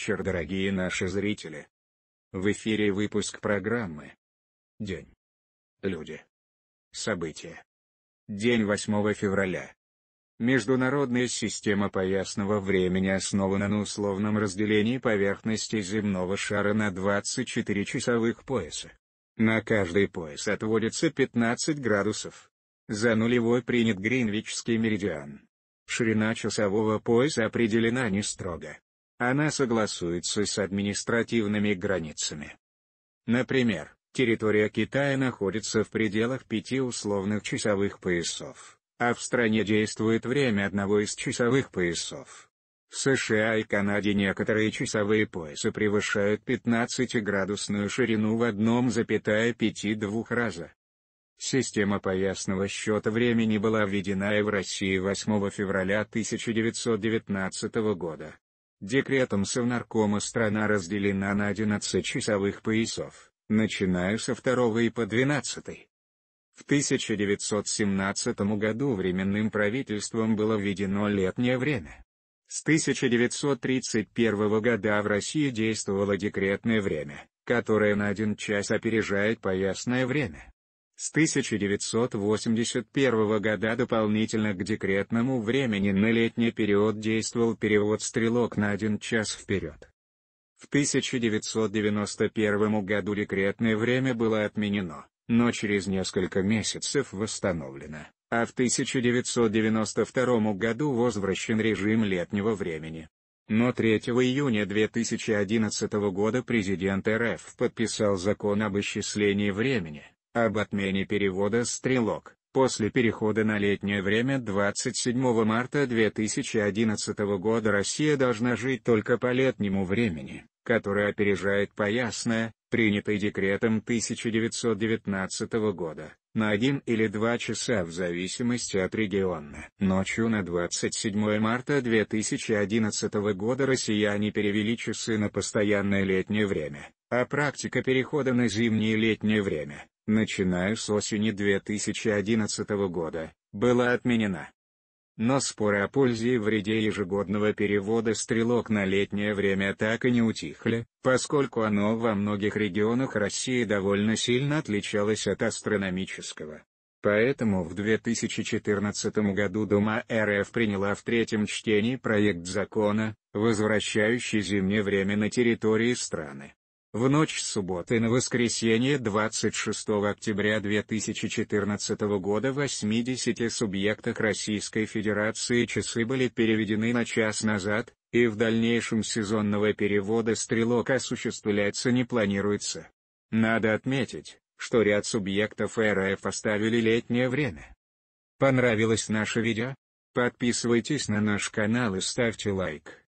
вечер, дорогие наши зрители! В эфире выпуск программы «День. Люди. События». День 8 февраля. Международная система поясного времени основана на условном разделении поверхности земного шара на 24 часовых пояса. На каждый пояс отводится 15 градусов. За нулевой принят Гринвичский меридиан. Ширина часового пояса определена не строго она согласуется с административными границами. Например, территория Китая находится в пределах пяти условных часовых поясов, а в стране действует время одного из часовых поясов. В США и Канаде некоторые часовые поясы превышают 15-градусную ширину в 1,52 раза. Система поясного счета времени была введена и в России 8 февраля 1919 года. Декретом Совнаркома страна разделена на 11 часовых поясов, начиная со 2 и по 12. В 1917 году временным правительством было введено летнее время. С 1931 года в России действовало декретное время, которое на один час опережает поясное время с 1981 года дополнительно к декретному времени на летний период действовал перевод стрелок на один час вперед. В 1991 году декретное время было отменено, но через несколько месяцев восстановлено, а в 1992 году возвращен режим летнего времени. Но 3 июня 2011 года президент РФ подписал закон об исчислении времени, об отмене перевода стрелок. После перехода на летнее время 27 марта 2011 года Россия должна жить только по летнему времени, которое опережает поясное, принятый декретом 1919 года, на один или два часа в зависимости от региона. Ночью на 27 марта 2011 года россияне перевели часы на постоянное летнее время, а практика перехода на зимнее и летнее время, начиная с осени 2011 года, была отменена. Но споры о пользе и вреде ежегодного перевода стрелок на летнее время так и не утихли, поскольку оно во многих регионах России довольно сильно отличалось от астрономического. Поэтому в 2014 году Дума РФ приняла в третьем чтении проект закона, возвращающий зимнее время на территории страны. В ночь с субботы на воскресенье 26 октября 2014 года в 80 субъектах Российской Федерации часы были переведены на час назад, и в дальнейшем сезонного перевода стрелок осуществляться не планируется. Надо отметить, что ряд субъектов РФ оставили летнее время. Понравилось наше видео? Подписывайтесь на наш канал и ставьте лайк.